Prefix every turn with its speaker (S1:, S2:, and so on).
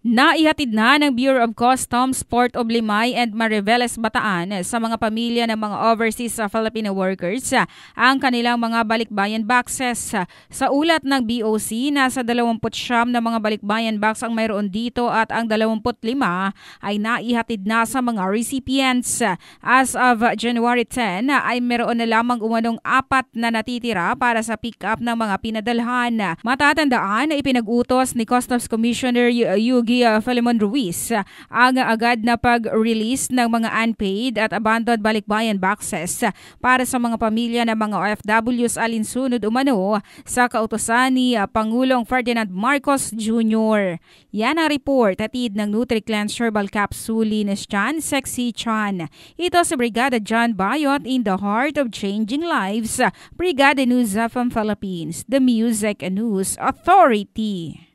S1: Naihatid na ng Bureau of Customs Port of Limay and Mariveles Bataan sa mga pamilya ng mga overseas Filipino workers ang kanilang mga balikbayan boxes. Sa ulat ng BOC, nasa 20 na mga balikbayan box ang mayroon dito at ang 25 ay naihatid na sa mga recipients. As of January 10, ay meron na lamang umanong apat na natitira para sa pick-up ng mga pinadalhan. Matatandaan na ipinag-utos ni Customs Commissioner Yugi Pogi Felimon uh, Ruiz uh, ang agad na pag-release ng mga unpaid at abandoned balikbayan boxes para sa mga pamilya ng mga OFWs alinsunod umano sa kautosan ni uh, Pangulong Ferdinand Marcos Jr. Yan ang report atid ng NutriCleanse Herbal Capsulines Chan Sexy Chan. Ito sa Brigada John Bayot in the Heart of Changing Lives, Brigada News from Philippines, the Music and News Authority.